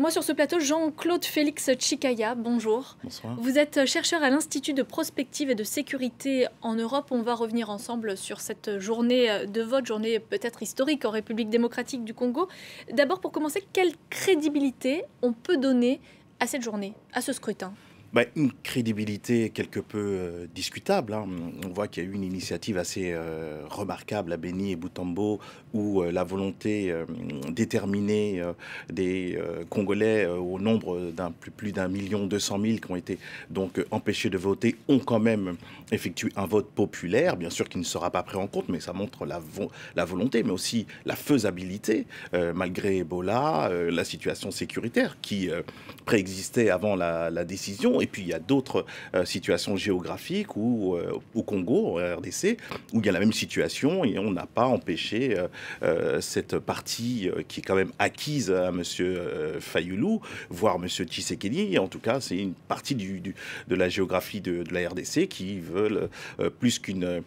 Euh, moi, sur ce plateau, Jean-Claude Félix Chikaya, bonjour. Vous êtes chercheur à l'Institut de prospective et de sécurité en Europe. On va revenir ensemble sur cette journée de vote, journée peut-être historique en République démocratique du Congo. D'abord, pour commencer, quelle crédibilité on peut donner à cette journée, à ce scrutin bah, une crédibilité quelque peu euh, discutable. Hein. On voit qu'il y a eu une initiative assez euh, remarquable à Beni et Boutambo où euh, la volonté déterminée des Congolais au nombre d'un plus, d'un million deux cent mille qui ont été donc empêchés de voter ont quand même effectué un vote populaire, bien sûr qui ne sera pas pris en compte, mais ça montre la, la volonté, mais aussi la faisabilité malgré Ebola, la situation sécuritaire qui préexistait avant la décision et puis il y a d'autres euh, situations géographiques où euh, au Congo, en RDC, où il y a la même situation et on n'a pas empêché euh, cette partie qui est quand même acquise à Monsieur Fayoulou, voire Monsieur Tshisekedi. En tout cas, c'est une partie du, de la géographie de, la RDC qui veulent plus qu'une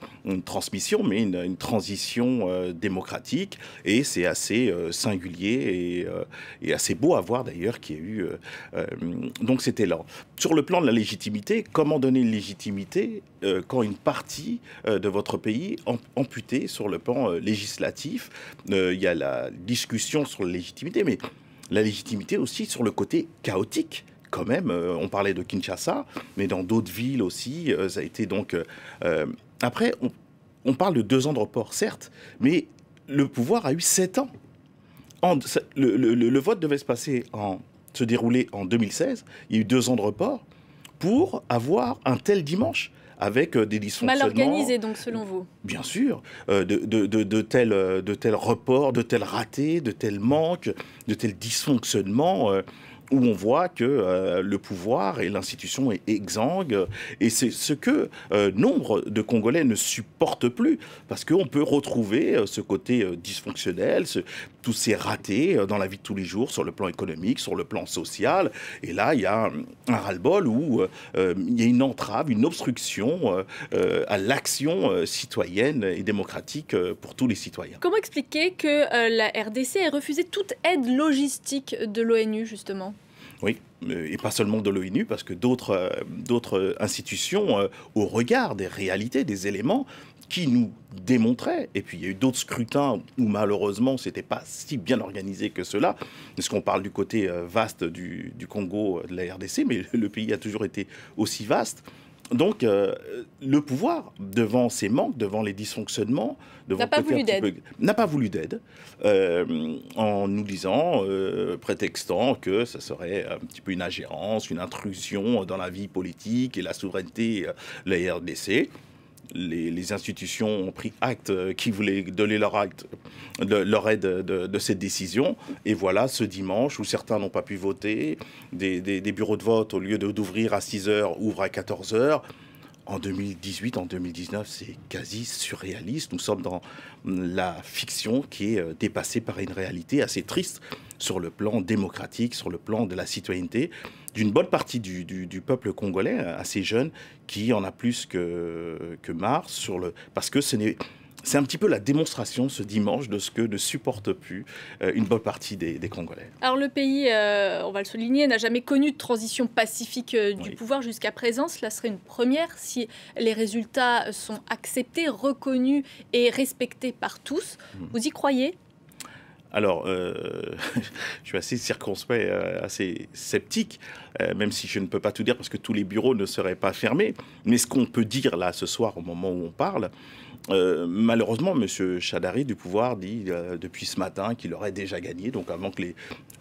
transmission, mais une, transition démocratique. Et c'est assez singulier et, et, assez beau à voir d'ailleurs qu'il y ait eu. donc c'était là. Sur le plan de la légitimité, comment donner une légitimité euh, quand une partie euh, de votre pays amputée sur le plan euh, législatif Il y a la discussion sur la légitimité, mais la légitimité aussi sur le côté chaotique quand même. on parlait de Kinshasa, mais dans d'autres villes aussi, ça a été donc... après, on, parle de deux ans de report, certes, mais le pouvoir a eu sept ans. En, le, vote devait se passer en se dérouler en 2016. Il y a eu deux ans de report pour avoir un tel dimanche avec euh, des dysfonctionnements. Mal organisé, donc, selon vous Bien sûr. Euh, de, tels, euh, de reports, de tels ratés, de tels manques, de tels dysfonctionnements où on voit que euh, le pouvoir et l'institution est exsangue. Et c'est ce que euh, nombre de Congolais ne supportent plus, parce qu'on peut retrouver euh, ce côté dysfonctionnel, tout tous ces ratés dans la vie de tous les jours, sur le plan économique, sur le plan social. Et là, il y a un, un ras-le-bol où il y a une entrave, une obstruction à l'action citoyenne et démocratique pour tous les citoyens. Comment expliquer que la RDC ait refusé toute aide logistique de l'ONU, justement oui, euh, et pas seulement de l'ONU, parce que d'autres euh, institutions, euh, au regard des réalités, des éléments qui nous démontraient, et puis il y a eu d'autres scrutins où malheureusement c'était pas si bien organisé que cela, parce qu'on parle du côté vaste du, du Congo, de la RDC, mais le pays a toujours été aussi vaste donc, euh, le pouvoir, devant ses manques, devant les dysfonctionnements, n'a pas, voulu d'aide. Euh, en nous disant, euh, prétextant que ce serait un petit peu une ingérence, une intrusion dans la vie politique et la souveraineté, la RDC les, institutions ont pris acte, euh, qui voulaient donner leur, acte, leur aide de, cette décision. Et voilà, ce dimanche, où certains n'ont pas pu voter, des, des, bureaux de vote, au lieu d'ouvrir à 6 heures ouvrent à 14 heures. en 2018, en 2019, c'est quasi surréaliste. Nous sommes dans hum, la fiction qui est euh, dépassée par une réalité assez triste sur le plan démocratique, sur le plan de la citoyenneté d'une bonne partie du, peuple congolais, assez jeune, qui en a plus que, que sur le, parce que ce n'est... C'est un petit peu la démonstration ce dimanche de ce que ne supporte plus euh, une bonne partie des, Congolais. Alors le pays, euh, on va le souligner, n'a jamais connu de transition pacifique euh, du pouvoir jusqu'à présent. Cela serait une première si les résultats sont acceptés, reconnus et respectés par tous. Hmm. Vous y croyez alors, euh, je suis assez circonspect, euh, assez sceptique, euh, même si je ne peux pas tout dire parce que tous les bureaux ne seraient pas fermés. Mais ce qu'on peut dire là ce soir au moment où on parle, euh, malheureusement, M. Chadari du pouvoir dit euh, depuis ce matin qu'il aurait déjà gagné. Donc avant que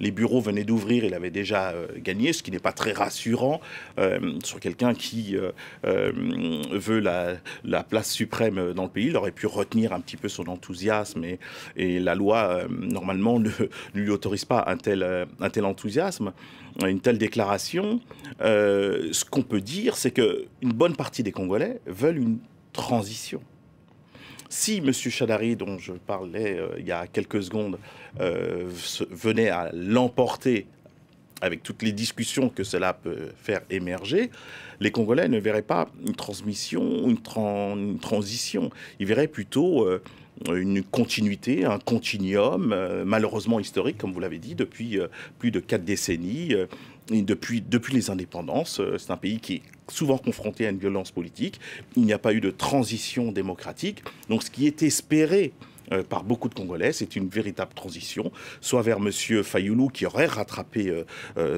les, bureaux venaient d'ouvrir, il avait déjà euh, gagné, ce qui n'est pas très rassurant sur quelqu'un qui veut la, place suprême dans le pays. Il aurait pu retenir un petit peu son enthousiasme et, la loi, normalement, ne, lui autorise pas un tel enthousiasme, une telle déclaration. ce qu'on peut dire, c'est qu'une bonne partie des Congolais veulent une transition. Si M. Chadari, dont je parlais euh, il y a quelques secondes, euh, venait à l'emporter avec toutes les discussions que cela peut faire émerger, les Congolais ne verraient pas une transmission, une, transition. Ils verraient plutôt euh, une continuité, un continuum, euh, malheureusement historique, comme vous l'avez dit, depuis euh, plus de quatre décennies. Euh, et depuis, depuis les indépendances, c'est un pays qui est souvent confronté à une violence politique. Il n'y a pas eu de transition démocratique. Donc ce qui est espéré par beaucoup de Congolais. C'est une véritable transition, soit vers M. Fayoulou, qui aurait rattrapé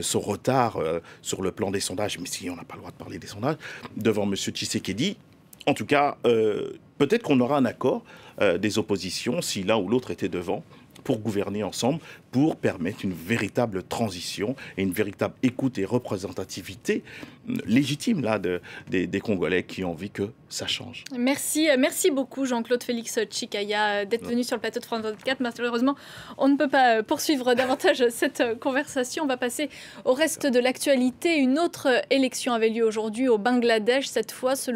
son retard sur le plan des sondages, mais si on n'a pas le droit de parler des sondages, devant M. Tshisekedi, en tout cas, euh, peut-être qu'on aura un accord euh, des oppositions si l'un ou l'autre était devant pour gouverner ensemble, pour permettre une véritable transition et une véritable écoute et représentativité euh, légitime là de, des, des, Congolais qui ont envie que ça change. Merci, merci beaucoup Jean-Claude Félix Chikaya d'être venu sur le plateau de France 24. Malheureusement, on ne peut pas poursuivre davantage cette conversation. On va passer au reste de l'actualité. Une autre élection avait lieu aujourd'hui au Bangladesh, cette fois selon